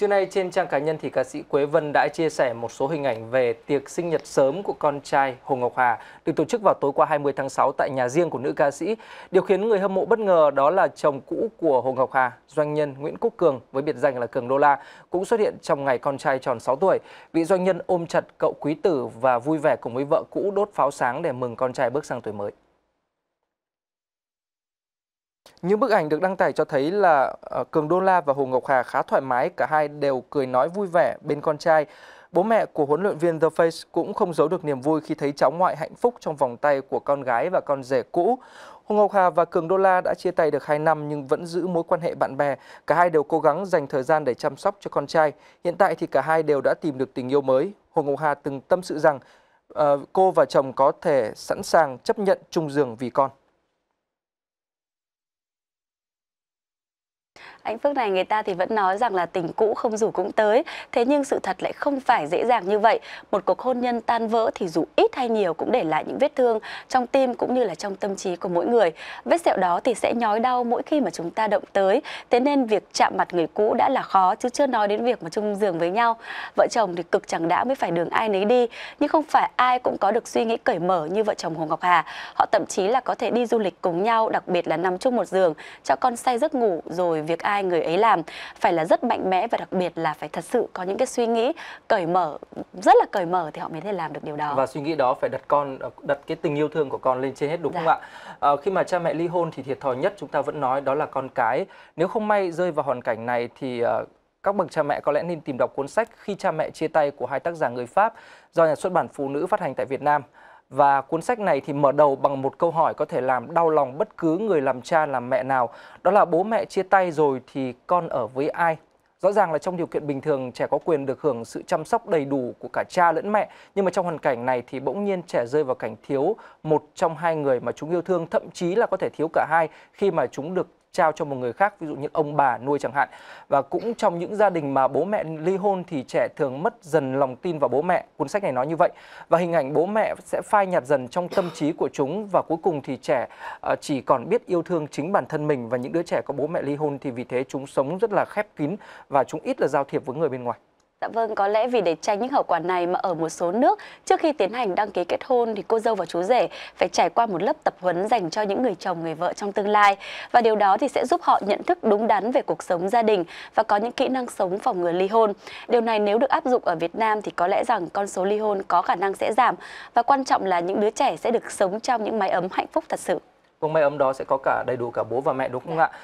Trưa nay trên trang cá nhân thì ca sĩ Quế Vân đã chia sẻ một số hình ảnh về tiệc sinh nhật sớm của con trai Hồ Ngọc Hà được tổ chức vào tối qua 20 tháng 6 tại nhà riêng của nữ ca sĩ. Điều khiến người hâm mộ bất ngờ đó là chồng cũ của Hồ Ngọc Hà, doanh nhân Nguyễn Quốc Cường với biệt danh là Cường Đô La cũng xuất hiện trong ngày con trai tròn 6 tuổi. Vị doanh nhân ôm chặt cậu quý tử và vui vẻ cùng với vợ cũ đốt pháo sáng để mừng con trai bước sang tuổi mới. Những bức ảnh được đăng tải cho thấy là ờ, Cường Đô La và Hồ Ngọc Hà khá thoải mái, cả hai đều cười nói vui vẻ bên con trai. Bố mẹ của huấn luyện viên The Face cũng không giấu được niềm vui khi thấy cháu ngoại hạnh phúc trong vòng tay của con gái và con rể cũ. Hồ Ngọc Hà và Cường Đô La đã chia tay được 2 năm nhưng vẫn giữ mối quan hệ bạn bè. Cả hai đều cố gắng dành thời gian để chăm sóc cho con trai. Hiện tại thì cả hai đều đã tìm được tình yêu mới. Hồ Ngọc Hà từng tâm sự rằng uh, cô và chồng có thể sẵn sàng chấp nhận chung giường vì con. Anh Phước này người ta thì vẫn nói rằng là tình cũ không rủ cũng tới Thế nhưng sự thật lại không phải dễ dàng như vậy Một cuộc hôn nhân tan vỡ thì dù ít hay nhiều cũng để lại những vết thương Trong tim cũng như là trong tâm trí của mỗi người Vết sẹo đó thì sẽ nhói đau mỗi khi mà chúng ta động tới Thế nên việc chạm mặt người cũ đã là khó Chứ chưa nói đến việc mà chung giường với nhau Vợ chồng thì cực chẳng đã mới phải đường ai nấy đi Nhưng không phải ai cũng có được suy nghĩ cởi mở như vợ chồng Hồ Ngọc Hà Họ thậm chí là có thể đi du lịch cùng nhau Đặc biệt là nằm chung một giường Cho con say giấc ngủ rồi việc ai người ấy làm phải là rất mạnh mẽ và đặc biệt là phải thật sự có những cái suy nghĩ cởi mở rất là cởi mở thì họ mới thể làm được điều đó và suy nghĩ đó phải đặt con ờ, đặt cái tình yêu thương của con lên trên hết đúng dạ. không ạ à, khi mà cha mẹ ly hôn thì thiệt thòi nhất chúng ta vẫn nói đó là con cái nếu không may rơi vào hoàn cảnh này thì ờ, các bậc cha mẹ có lẽ nên tìm đọc cuốn sách khi cha mẹ chia tay của hai tác giả người Pháp do nhà xuất bản Phụ nữ phát hành tại Việt Nam. Và cuốn sách này thì mở đầu bằng một câu hỏi có thể làm đau lòng bất cứ người làm cha làm mẹ nào. Đó là bố mẹ chia tay rồi thì con ở với ai? Rõ ràng là trong điều kiện bình thường trẻ có quyền được hưởng sự chăm sóc đầy đủ của cả cha lẫn mẹ Nhưng mà trong hoàn cảnh này thì bỗng nhiên trẻ rơi vào cảnh thiếu một trong hai người mà chúng yêu thương Thậm chí là có thể thiếu cả hai khi mà chúng được trao cho một người khác ví dụ như ông bà nuôi chẳng hạn và cũng trong những gia đình mà bố mẹ ly hôn thì trẻ thường mất dần lòng tin vào bố mẹ cuốn sách này nói như vậy và hình ảnh bố mẹ sẽ phai nhạt dần trong tâm trí của chúng và cuối cùng thì trẻ ờ, chỉ còn biết yêu thương chính bản thân mình và những đứa trẻ có bố mẹ ly hôn thì vì thế chúng sống rất là khép kín và chúng ít là giao thiệp với người bên ngoài Dạ vâng, có lẽ vì để tránh những hậu quả này mà ở một số nước trước khi tiến hành đăng ký kết hôn thì cô dâu và chú rể phải trải qua một lớp tập huấn dành cho những người chồng người vợ trong tương lai và điều đó thì sẽ giúp họ nhận thức đúng đắn về cuộc sống gia đình và có những kỹ năng sống phòng ngừa ly hôn. Điều này nếu được áp dụng ở Việt Nam thì có lẽ rằng con số ly hôn có khả năng sẽ giảm và quan trọng là những đứa trẻ sẽ được sống trong những mái ấm hạnh phúc thật sự. Cùng mái ấm đó sẽ có cả đầy đủ cả bố và mẹ đúng không dạ. ạ?